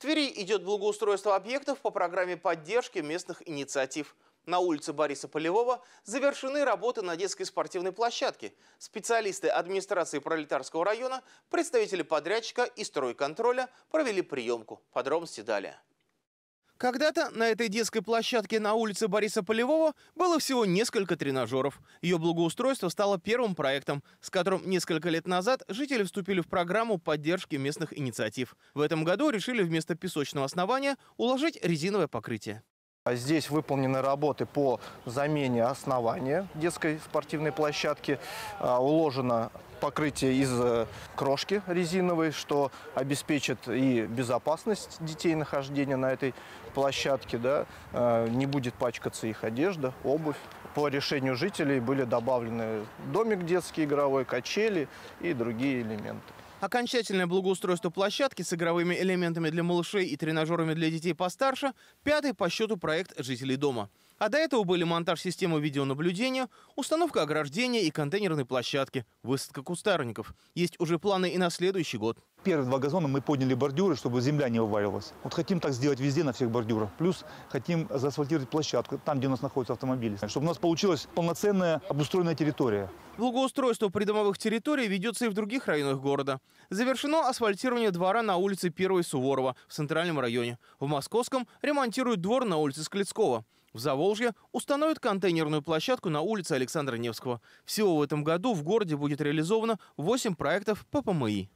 Твери идет благоустройство объектов по программе поддержки местных инициатив. На улице Бориса Полевого завершены работы на детской спортивной площадке. Специалисты администрации Пролетарского района, представители подрядчика и стройконтроля провели приемку. Подробности далее. Когда-то на этой детской площадке на улице Бориса Полевого было всего несколько тренажеров. Ее благоустройство стало первым проектом, с которым несколько лет назад жители вступили в программу поддержки местных инициатив. В этом году решили вместо песочного основания уложить резиновое покрытие. А здесь выполнены работы по замене основания детской спортивной площадки. А, уложено покрытие из э, крошки резиновой, что обеспечит и безопасность детей нахождения на этой площадке, да, э, не будет пачкаться их одежда, обувь. По решению жителей были добавлены домик детский игровой, качели и другие элементы. Окончательное благоустройство площадки с игровыми элементами для малышей и тренажерами для детей постарше – пятый по счету проект жителей дома. А до этого были монтаж системы видеонаблюдения, установка ограждения и контейнерной площадки, высадка кустарников. Есть уже планы и на следующий год. Первые два газона мы подняли бордюры, чтобы земля не вываливалась. Вот хотим так сделать везде, на всех бордюрах. Плюс хотим заасфальтировать площадку, там, где у нас находятся автомобили. Чтобы у нас получилась полноценная обустроенная территория. Благоустройство придомовых территорий ведется и в других районах города. Завершено асфальтирование двора на улице 1 Суворова в Центральном районе. В Московском ремонтируют двор на улице Склецкого. В Заволжье установят контейнерную площадку на улице Александра Невского. Всего в этом году в городе будет реализовано 8 проектов по ПМИ.